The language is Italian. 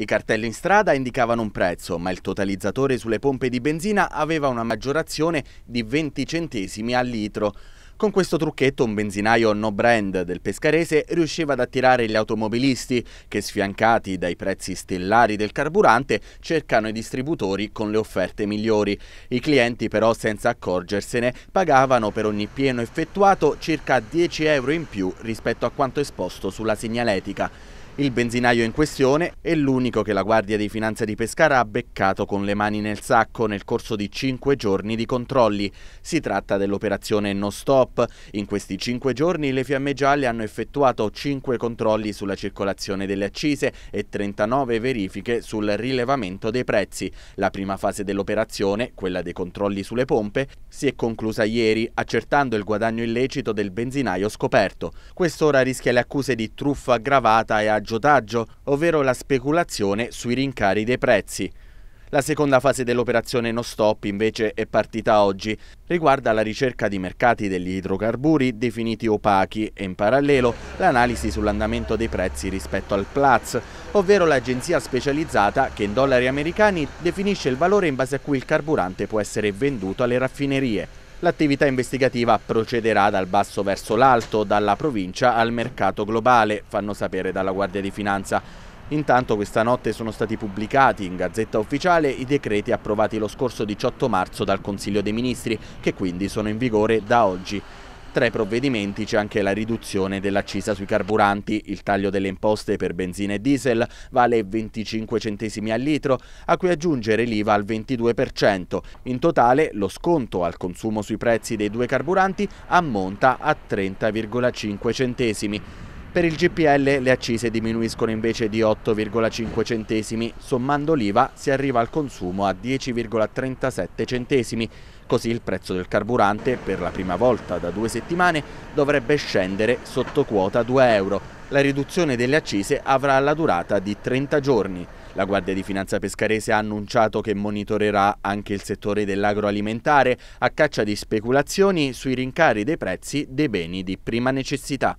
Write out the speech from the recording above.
I cartelli in strada indicavano un prezzo, ma il totalizzatore sulle pompe di benzina aveva una maggiorazione di 20 centesimi al litro. Con questo trucchetto un benzinaio no brand del Pescarese riusciva ad attirare gli automobilisti che sfiancati dai prezzi stellari del carburante cercano i distributori con le offerte migliori. I clienti però senza accorgersene pagavano per ogni pieno effettuato circa 10 euro in più rispetto a quanto esposto sulla segnaletica. Il benzinaio in questione è l'unico che la Guardia di Finanza di Pescara ha beccato con le mani nel sacco nel corso di cinque giorni di controlli. Si tratta dell'operazione No Stop. In questi cinque giorni le fiamme gialle hanno effettuato cinque controlli sulla circolazione delle accise e 39 verifiche sul rilevamento dei prezzi. La prima fase dell'operazione, quella dei controlli sulle pompe, si è conclusa ieri accertando il guadagno illecito del benzinaio scoperto. Quest'ora rischia le accuse di truffa aggravata e aggiornamento l'aggiotaggio, ovvero la speculazione sui rincari dei prezzi. La seconda fase dell'operazione No Stop invece è partita oggi, riguarda la ricerca di mercati degli idrocarburi definiti opachi e in parallelo l'analisi sull'andamento dei prezzi rispetto al Platz, ovvero l'agenzia specializzata che in dollari americani definisce il valore in base a cui il carburante può essere venduto alle raffinerie. L'attività investigativa procederà dal basso verso l'alto, dalla provincia al mercato globale, fanno sapere dalla Guardia di Finanza. Intanto questa notte sono stati pubblicati in Gazzetta Ufficiale i decreti approvati lo scorso 18 marzo dal Consiglio dei Ministri, che quindi sono in vigore da oggi. Tra i provvedimenti c'è anche la riduzione dell'accisa sui carburanti, il taglio delle imposte per benzina e diesel vale 25 centesimi al litro, a cui aggiungere l'IVA al 22%. In totale lo sconto al consumo sui prezzi dei due carburanti ammonta a 30,5 centesimi. Per il GPL le accise diminuiscono invece di 8,5 centesimi, sommando l'IVA si arriva al consumo a 10,37 centesimi, così il prezzo del carburante per la prima volta da due settimane dovrebbe scendere sotto quota 2 euro. La riduzione delle accise avrà la durata di 30 giorni. La Guardia di Finanza Pescarese ha annunciato che monitorerà anche il settore dell'agroalimentare a caccia di speculazioni sui rincari dei prezzi dei beni di prima necessità.